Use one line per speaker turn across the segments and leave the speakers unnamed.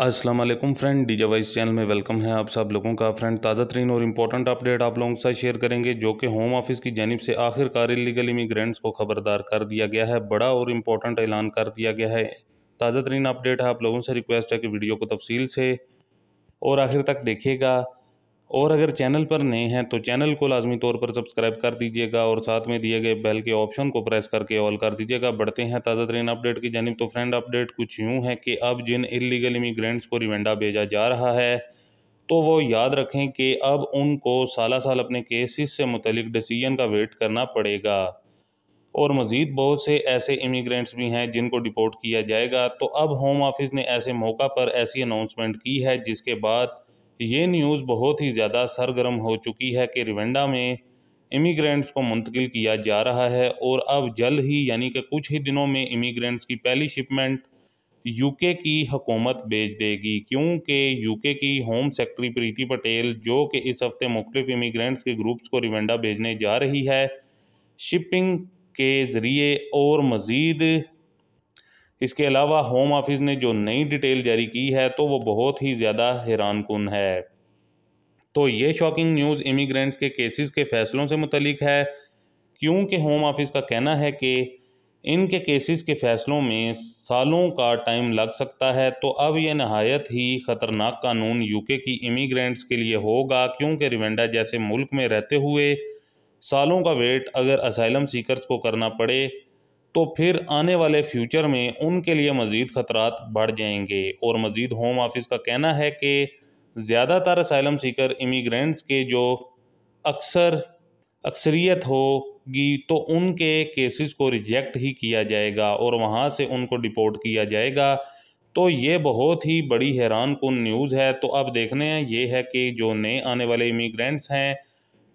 Aslam friend the wise channel में welcome है आप सब लोगों का फ्रेंड ताज़ा तरीन और इम्पोर्टेंट अपडेट आप लोगों के साथ शेयर करेंगे जो कि होम ऑफिस की जानब से आखिरकार इलीगल इमिग्रेंट्स को खबरदार कर दिया गया है बड़ा और इम्पोर्टेंट ऐलान कर दिया गया है ताज़ा तरीन अपडेट है आप लोगों से रिक्वेस्ट है कि वीडियो को तफसील से और आखिर तक देखिएगा और अगर चैनल पर नए हैं तो चैनल को लाजमी तौर पर सब्सक्राइब कर दीजिएगा और साथ में दिए गए बेल के ऑप्शन को प्रेस करके ऑल कर दीजिएगा बढ़ते हैं ताज़ा तरीन अपडेट की जानब तो फ्रेंड अपडेट कुछ यूँ है कि अब जिन इलीगल इमीग्रेंट्स को रिवेंडा भेजा जा रहा है तो वो याद रखें कि अब उनको साल साल अपने केसेस से मुतलिक डिसीजन का वेट करना पड़ेगा और मज़ीद बहुत से ऐसे इमीग्रेंट्स भी हैं जिनको डिपोर्ट किया जाएगा तो अब होम ऑफिस ने ऐसे मौका पर ऐसी अनाउंसमेंट की है जिसके बाद ये न्यूज़ बहुत ही ज़्यादा सरगर्म हो चुकी है कि रिवेंडा में इमिग्रेंट्स को मुंतकिल किया जा रहा है और अब जल्द ही यानी कि कुछ ही दिनों में इमिग्रेंट्स की पहली शिपमेंट यूके की हकूमत भेज देगी क्योंकि यूके की होम सेक्रेटरी प्रीति पटेल जो कि इस हफ्ते मुख्तफ इमिग्रेंट्स के ग्रुप्स को रिवेंडा भेजने जा रही है शिपिंग के ज़रिए और मज़ीद इसके अलावा होम ऑफिस ने जो नई डिटेल जारी की है तो वो बहुत ही ज़्यादा हैरान कन है तो ये शॉकिंग न्यूज़ इमिग्रेंट्स के केसेस के फ़ैसलों से मुतलिक है क्योंकि होम ऑफिस का कहना है कि इनके केसेस के फ़ैसलों में सालों का टाइम लग सकता है तो अब यह नहायत ही ख़तरनाक कानून यूके की इमिग्रेंट्स के लिए होगा क्योंकि रिवेंडा जैसे मुल्क में रहते हुए सालों का वेट अगर असाइलम सीकर्स को करना पड़े तो फिर आने वाले फ्यूचर में उनके लिए मज़ीद ख़तरा बढ़ जाएंगे और मज़ीद होम ऑफिस का कहना है कि ज़्यादातर असाइलम सीकर इमीग्रेंट्स के जो अक्सर अक्सरियत होगी तो उनके केसेस को रिजेक्ट ही किया जाएगा और वहाँ से उनको डिपोर्ट किया जाएगा तो ये बहुत ही बड़ी हैरान कन न्यूज़ है तो अब देखने हैं ये है कि जो नए आने वाले इमीग्रेंट्स हैं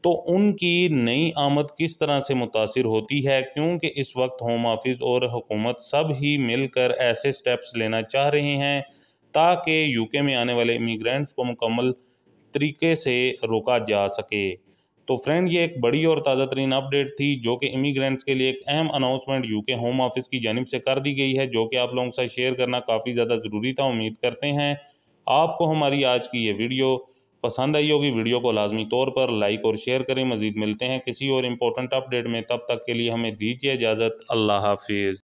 तो उनकी नई आमद किस तरह से मुतासर होती है क्योंकि इस वक्त होम ऑफिस और हुकूमत सब ही मिलकर ऐसे स्टेप्स लेना चाह रहे हैं ताकि यूके में आने वाले इमिग्रेंट्स को मुकम्मल तरीके से रोका जा सके तो फ्रेंड ये एक बड़ी और ताज़ा तरीन अपडेट थी जो कि इमिग्रेंट्स के लिए एक अहम अनाउंसमेंट यूके होम ऑफिस की जानब से कर दी गई है जो कि आप लोगों के साथ शेयर करना काफ़ी ज़्यादा ज़रूरी था उम्मीद करते हैं आपको हमारी आज की ये वीडियो पसंद आई होगी वीडियो को लाजमी तौर पर लाइक और शेयर करें मज़ीद मिलते हैं किसी और इम्पोर्टेंट अपडेट में तब तक के लिए हमें दीजिए इजाज़त अल्लाह हाफिज़